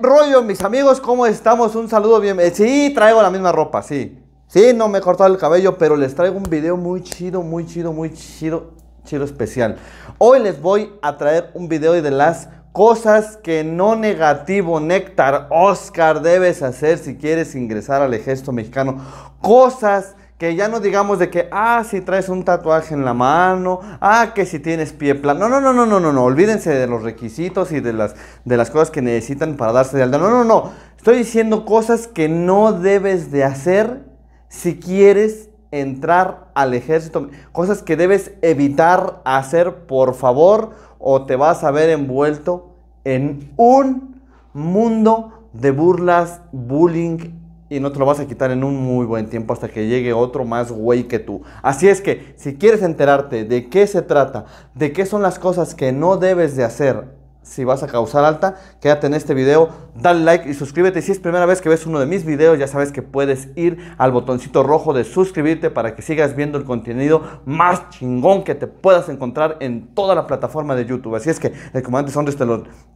rollo, mis amigos? ¿Cómo estamos? Un saludo, bien. Eh, sí, traigo la misma ropa, sí. Sí, no me he cortado el cabello, pero les traigo un video muy chido, muy chido, muy chido, chido especial. Hoy les voy a traer un video de las cosas que no negativo, Néctar Oscar, debes hacer si quieres ingresar al ejército mexicano. Cosas que ya no digamos de que, ah, si traes un tatuaje en la mano, ah, que si tienes pie plano. No, no, no, no, no, no, olvídense de los requisitos y de las, de las cosas que necesitan para darse de alta. No, no, no, estoy diciendo cosas que no debes de hacer si quieres entrar al ejército. Cosas que debes evitar hacer, por favor, o te vas a ver envuelto en un mundo de burlas, bullying y no te lo vas a quitar en un muy buen tiempo hasta que llegue otro más güey que tú. Así es que si quieres enterarte de qué se trata, de qué son las cosas que no debes de hacer si vas a causar alta, quédate en este video, dale like y suscríbete. Si es primera vez que ves uno de mis videos, ya sabes que puedes ir al botoncito rojo de suscribirte para que sigas viendo el contenido más chingón que te puedas encontrar en toda la plataforma de YouTube. Así es que el comandante Sondres te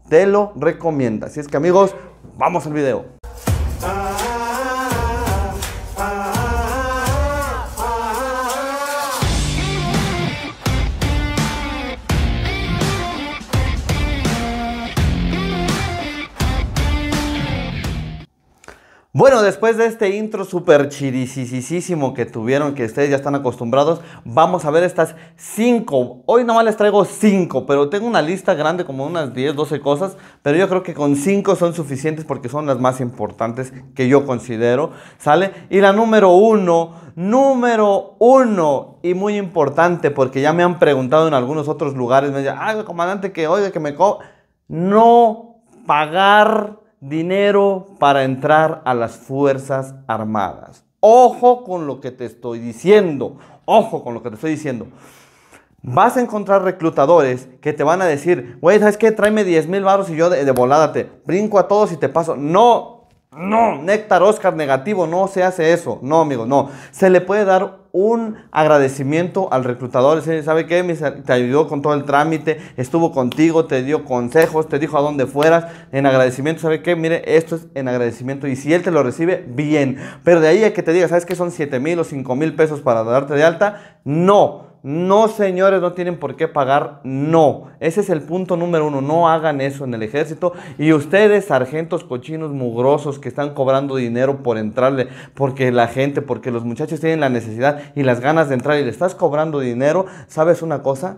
te lo recomienda. Así es que amigos, vamos al video. Bueno, después de este intro súper chidisisísimo que tuvieron, que ustedes ya están acostumbrados, vamos a ver estas 5. Hoy nomás les traigo 5, pero tengo una lista grande como unas 10, 12 cosas, pero yo creo que con 5 son suficientes porque son las más importantes que yo considero, ¿sale? Y la número 1, número 1, y muy importante porque ya me han preguntado en algunos otros lugares, me dicen, ah, comandante, que oiga, que me... Co no pagar dinero para entrar a las Fuerzas Armadas. Ojo con lo que te estoy diciendo. Ojo con lo que te estoy diciendo. Vas a encontrar reclutadores que te van a decir, güey, ¿sabes qué? Tráeme 10 mil barros y yo de, de, volada te brinco a todos y te paso. No, no, néctar Oscar negativo, no se hace eso. No, amigo, no. Se le puede dar un agradecimiento al reclutador. ¿sabe qué? Te ayudó con todo el trámite, estuvo contigo, te dio consejos, te dijo a dónde fueras. En agradecimiento, ¿sabe qué? Mire, esto es en agradecimiento. Y si él te lo recibe, bien. Pero de ahí a que te diga, ¿sabes qué? Son 7 mil o 5 mil pesos para darte de alta. No. No, señores, no tienen por qué pagar. No. Ese es el punto número uno. No hagan eso en el ejército. Y ustedes, sargentos cochinos mugrosos que están cobrando dinero por entrarle, porque la gente, porque los muchachos tienen la necesidad y las ganas de entrar y le estás cobrando dinero, ¿sabes una cosa?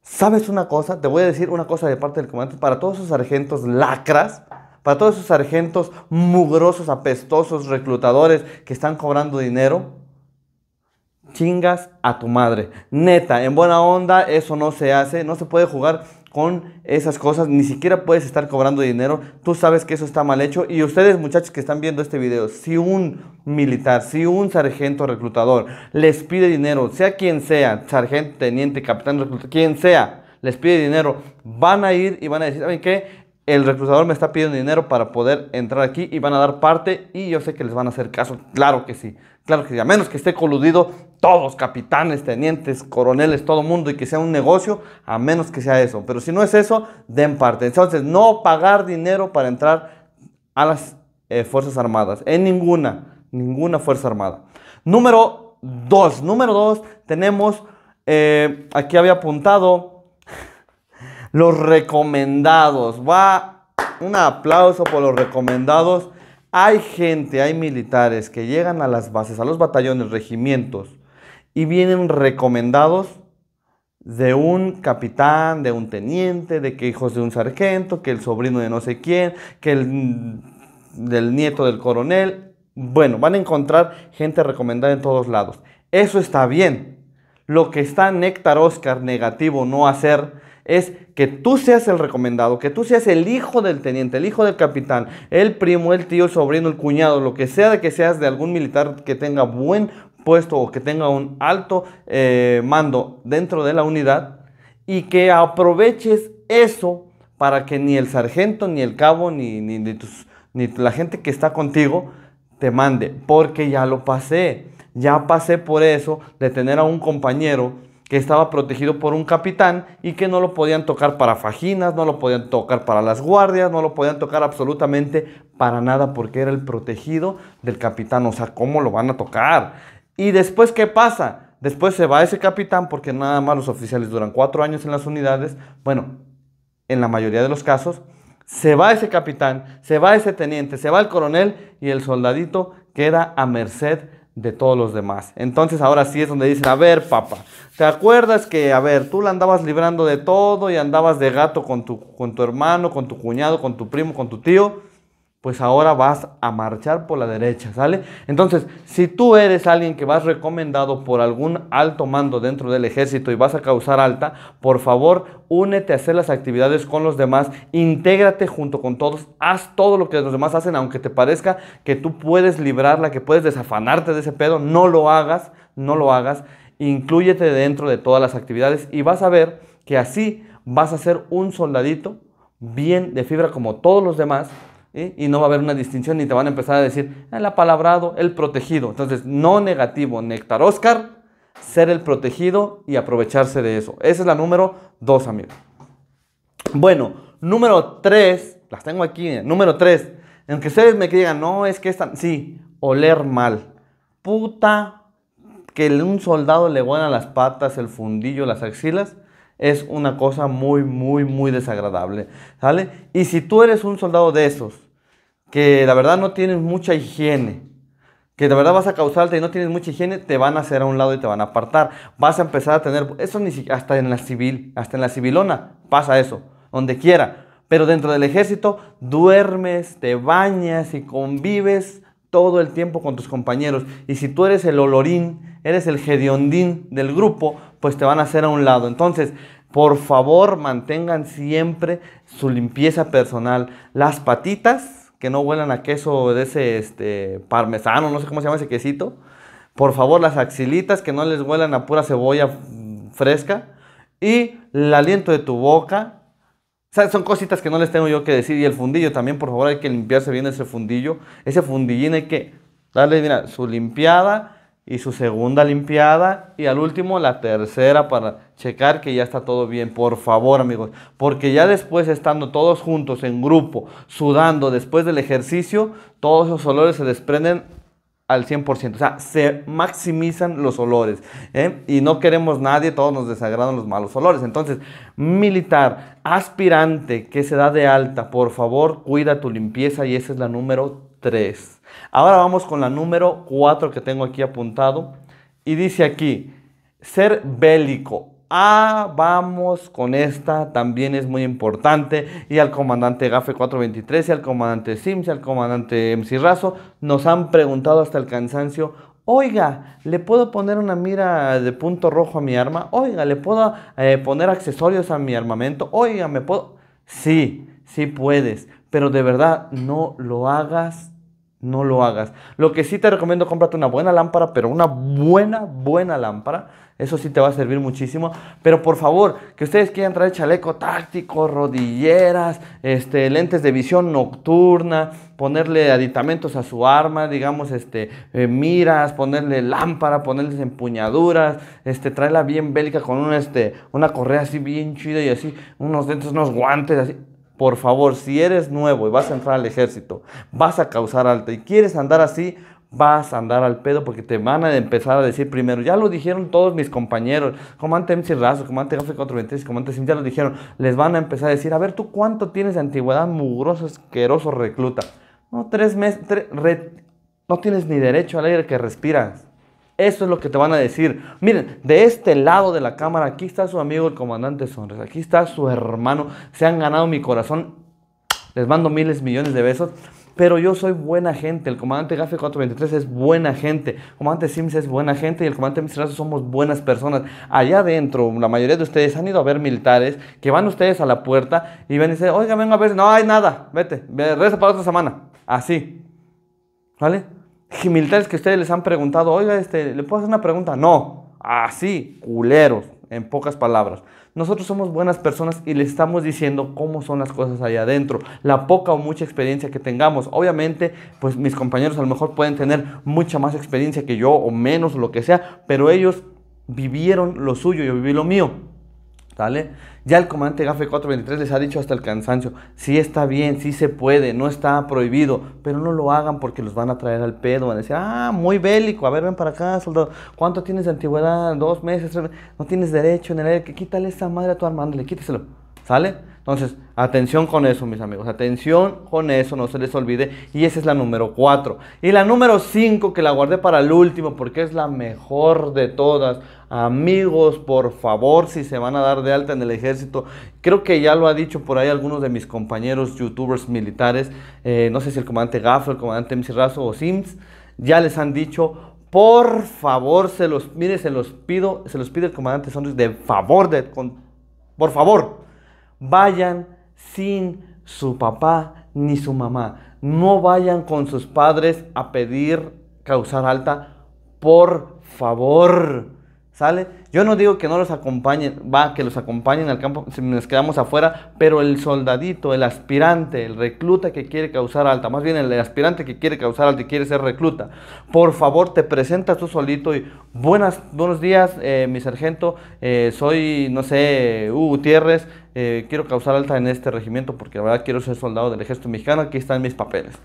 ¿Sabes una cosa? Te voy a decir una cosa de parte del comandante. Para todos esos sargentos lacras, para todos esos sargentos mugrosos, apestosos, reclutadores que están cobrando dinero, chingas a tu madre. Neta, en buena onda eso no se hace, no se puede jugar con esas cosas, ni siquiera puedes estar cobrando dinero, tú sabes que eso está mal hecho y ustedes muchachos que están viendo este video, si un militar, si un sargento reclutador les pide dinero, sea quien sea, sargento, teniente, capitán, reclutador, quien sea, les pide dinero, van a ir y van a decir, ¿saben qué? el reclutador me está pidiendo dinero para poder entrar aquí y van a dar parte y yo sé que les van a hacer caso. Claro que sí, claro que sí. A menos que esté coludido todos, capitanes, tenientes, coroneles, todo mundo, y que sea un negocio, a menos que sea eso. Pero si no es eso, den parte. Entonces, no pagar dinero para entrar a las eh, Fuerzas Armadas, en ninguna, ninguna Fuerza Armada. Número dos, número dos, tenemos, eh, aquí había apuntado, los recomendados. Va un aplauso por los recomendados. Hay gente, hay militares que llegan a las bases, a los batallones, regimientos, y vienen recomendados de un capitán, de un teniente, de que hijos de un sargento, que el sobrino de no sé quién, que el del nieto del coronel. Bueno, van a encontrar gente recomendada en todos lados. Eso está bien. Lo que está Néctar Oscar negativo no hacer es que tú seas el recomendado, que tú seas el hijo del teniente, el hijo del capitán, el primo, el tío, el sobrino, el cuñado, lo que sea de que seas de algún militar que tenga buen puesto o que tenga un alto eh, mando dentro de la unidad y que aproveches eso para que ni el sargento, ni el cabo, ni, ni la gente que está contigo te mande, porque ya lo pasé, ya pasé por eso de tener a un compañero que estaba protegido por un capitán y que no lo podían tocar para fajinas, no lo podían tocar para las guardias, no lo podían tocar absolutamente para nada porque era el protegido del capitán. O sea, ¿cómo lo van a tocar? ¿Y después qué pasa? Después se va ese capitán porque nada más los oficiales duran cuatro años en las unidades. Bueno, en la mayoría de los casos, se va ese capitán, se va ese teniente, se va el coronel y el soldadito queda a merced de todos los demás. Entonces ahora sí es donde dicen, a ver, papá, ¿te acuerdas que, a ver, tú la andabas librando de todo y andabas de gato con tu, con tu hermano, con tu cuñado, con tu primo, con tu tío? pues ahora vas a marchar por la derecha, ¿sale? Entonces, si tú eres alguien que vas recomendado por algún alto mando dentro del ejército y vas a causar alta, por favor, únete a hacer las actividades con los demás, intégrate junto con todos, haz todo lo que los demás hacen, aunque te parezca que tú puedes librarla, que puedes desafanarte de ese pedo, no lo hagas, no lo hagas, incluyete dentro de todas las actividades y vas a ver que así vas a ser un soldadito bien de fibra como todos los demás ¿eh? y no va a haber una distinción ni te van a empezar a decir el apalabrado, el protegido. Entonces, no negativo, néctar Oscar, ser el protegido y aprovecharse de eso. Esa es la número dos, amigos. Bueno, número tres, las tengo aquí, eh, número tres, Aunque ustedes me digan, no, es que están, sí, oler mal. Puta, que un soldado le huelan las patas, el fundillo, las axilas es una cosa muy, muy, muy desagradable, ¿sale? Y si tú eres un soldado de esos, que la verdad no tienes mucha higiene, que de verdad vas a causarte y no tienes mucha higiene, te van a hacer a un lado y te van a apartar. Vas a empezar a tener, eso ni siquiera, hasta en la civil, hasta en la civilona pasa eso, donde quiera. Pero dentro del ejército duermes, te bañas y convives todo el tiempo con tus compañeros. Y si tú eres el olorín, eres el gediondín del grupo, pues te van a hacer a un lado. Entonces, por favor, mantengan siempre su limpieza personal. Las patitas, que no huelan a queso de ese este, parmesano, no sé cómo se llama ese quesito. Por favor, las axilitas, que no les huelan a pura cebolla fresca. Y el aliento de tu boca, son cositas que no les tengo yo que decir. Y el fundillo también, por favor, hay que limpiarse bien ese fundillo. Ese fundillín hay que darle, su limpiada y su segunda limpiada y al último la tercera para checar que ya está todo bien. Por favor, amigos, porque ya después estando todos juntos en grupo, sudando después del ejercicio, todos esos olores se desprenden al 100%. O sea, se maximizan los olores. ¿eh? Y no queremos nadie, todos nos desagradan los malos olores. Entonces, militar, aspirante que se da de alta, por favor, cuida tu limpieza y esa es la número 3. Ahora vamos con la número 4 que tengo aquí apuntado. Y dice aquí, ser bélico Ah, vamos con esta, también es muy importante. Y al comandante Gafe 423, y al comandante Sims, y al comandante Razo, nos han preguntado hasta el cansancio, Oiga, ¿le puedo poner una mira de punto rojo a mi arma? Oiga, ¿le puedo eh, poner accesorios a mi armamento? Oiga, ¿me puedo...? Sí, sí puedes, pero de verdad no lo hagas no lo hagas. Lo que sí te recomiendo, cómprate una buena lámpara, pero una buena, buena lámpara. Eso sí te va a servir muchísimo. Pero por favor, que ustedes quieran traer chaleco táctico, rodilleras, este, lentes de visión nocturna, ponerle aditamentos a su arma, digamos, este, eh, miras, ponerle lámpara, ponerles empuñaduras, este, traerla bien bélica con un, este, una correa así bien chida y así, unos dentes, unos guantes así. Por favor, si eres nuevo y vas a entrar al ejército, vas a causar alta y quieres andar así, vas a andar al pedo porque te van a empezar a decir primero, ya lo dijeron todos mis compañeros, comandante MC Razo, comandante Gafi 423, comandante Sim, ya lo dijeron, les van a empezar a decir, a ver, ¿tú cuánto tienes de antigüedad, mugroso, asqueroso recluta? No, tres meses, no tienes ni derecho al aire que respiras. Eso es lo que te van a decir. Miren, de este lado de la cámara, aquí está su amigo el comandante Sonres aquí está su hermano, se han ganado mi corazón, les mando miles, millones de besos. Pero yo soy buena gente, el comandante gafi 423 es buena gente, el comandante Sims es buena gente y el comandante Mistrazo somos buenas personas. Allá adentro, la mayoría de ustedes han ido a ver militares que van ustedes a la puerta y ven y dicen, oiga, vengo a ver, no hay nada, vete, regresa para otra semana. Así, ¿vale? militares que ustedes les han preguntado, oiga, este, ¿le puedo hacer una pregunta? No, así, culeros, en pocas palabras. Nosotros somos buenas personas y les estamos diciendo cómo son las cosas allá adentro, la poca o mucha experiencia que tengamos. Obviamente, pues mis compañeros a lo mejor pueden tener mucha más experiencia que yo o menos o lo que sea, pero ellos vivieron lo suyo, yo viví lo mío. ¿Sale? Ya el comandante Gafe 423 les ha dicho hasta el cansancio, sí está bien, sí se puede, no está prohibido, pero no lo hagan porque los van a traer al pedo, van a decir, ah, muy bélico, a ver, ven para acá, soldado, ¿cuánto tienes de antigüedad? Dos meses, no tienes derecho en el aire, quítale esa madre a tu armándole, le quítaselo, ¿sale? Entonces, Atención con eso, mis amigos. Atención con eso, no se les olvide. Y esa es la número 4. Y la número 5 que la guardé para el último porque es la mejor de todas. Amigos, por favor, si se van a dar de alta en el ejército, creo que ya lo ha dicho por ahí algunos de mis compañeros youtubers militares, eh, no sé si el comandante Gaffer, el comandante Razo o Sims, ya les han dicho, por favor, se los, mire, se los pido, se los pide el comandante Sonris, de favor, de, con, por favor, vayan sin su papá ni su mamá. No vayan con sus padres a pedir causar alta, por favor. ¿Sale? Yo no digo que no los acompañen, va, que los acompañen al campo si nos quedamos afuera, pero el soldadito, el aspirante, el recluta que quiere causar alta, más bien el aspirante que quiere causar alta y quiere ser recluta, por favor te presentas tú solito y buenas, buenos días, eh, mi sargento, eh, soy, no sé, U Gutiérrez, eh, quiero causar alta en este regimiento porque la verdad quiero ser soldado del ejército mexicano, aquí están mis papeles.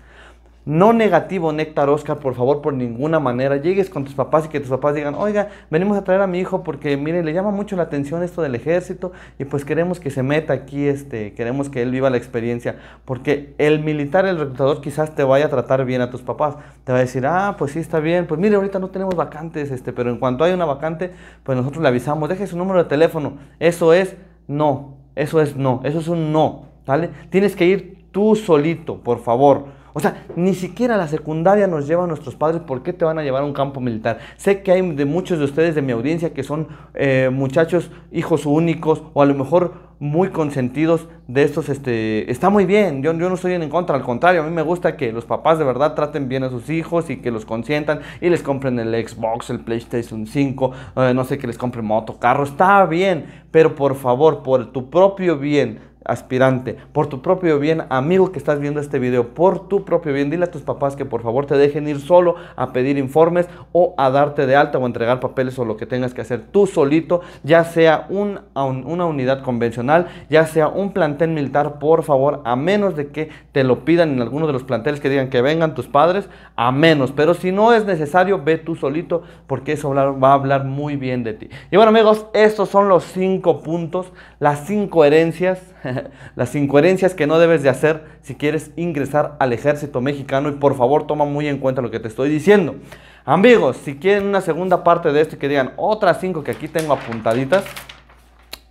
No negativo, Néctar Oscar, por favor, por ninguna manera. Llegues con tus papás y que tus papás digan, oiga, venimos a traer a mi hijo porque, mire, le llama mucho la atención esto del ejército y pues queremos que se meta aquí, este, queremos que él viva la experiencia. Porque el militar, el reclutador, quizás te vaya a tratar bien a tus papás. Te va a decir, ah, pues sí, está bien, pues mire, ahorita no tenemos vacantes, este, pero en cuanto hay una vacante, pues nosotros le avisamos, deje su número de teléfono. Eso es no, eso es no, eso es un no, ¿vale? Tienes que ir tú solito, por favor. O sea, ni siquiera la secundaria nos lleva a nuestros padres. ¿Por qué te van a llevar a un campo militar? Sé que hay de muchos de ustedes de mi audiencia que son eh, muchachos, hijos únicos o a lo mejor muy consentidos de estos. Este, está muy bien, yo, yo no estoy en contra, al contrario, a mí me gusta que los papás de verdad traten bien a sus hijos y que los consientan y les compren el Xbox, el PlayStation 5, eh, no sé, que les compren moto, está bien, pero por favor, por tu propio bien, aspirante, por tu propio bien, amigo que estás viendo este video, por tu propio bien, dile a tus papás que por favor te dejen ir solo a pedir informes o a darte de alta o entregar papeles o lo que tengas que hacer tú solito, ya sea una unidad convencional, ya sea un plantel militar, por favor, a menos de que te lo pidan en alguno de los planteles que digan que vengan tus padres, a menos, pero si no es necesario, ve tú solito porque eso va a hablar muy bien de ti. Y bueno amigos, estos son los cinco puntos, las cinco herencias las incoherencias que no debes de hacer si quieres ingresar al ejército mexicano y por favor toma muy en cuenta lo que te estoy diciendo. Amigos, si quieren una segunda parte de esto que digan otras cinco que aquí tengo apuntaditas,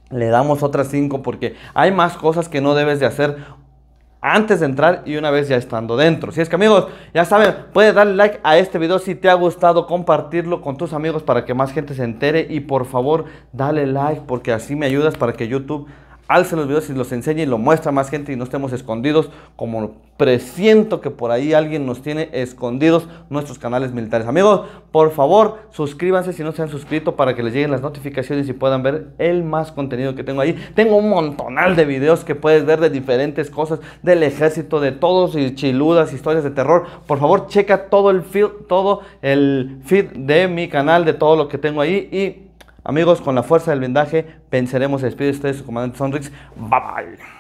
le damos otras cinco porque hay más cosas que no debes de hacer antes de entrar y una vez ya estando dentro. Si es que amigos, ya saben, puedes darle like a este video si te ha gustado, compartirlo con tus amigos para que más gente se entere y por favor dale like porque así me ayudas para que YouTube alce los videos y los enseñe y lo muestra a más gente y no estemos escondidos como presiento que por ahí alguien nos tiene escondidos nuestros canales militares. Amigos, por favor, suscríbanse si no se han suscrito para que les lleguen las notificaciones y puedan ver el más contenido que tengo ahí. Tengo un montonal de videos que puedes ver de diferentes cosas, del ejército, de todos y chiludas, historias de terror. Por favor, checa todo el feed, todo el feed de mi canal, de todo lo que tengo ahí y Amigos, con la fuerza del vendaje el espíritu ustedes, su comandante Sonrix. Bye bye.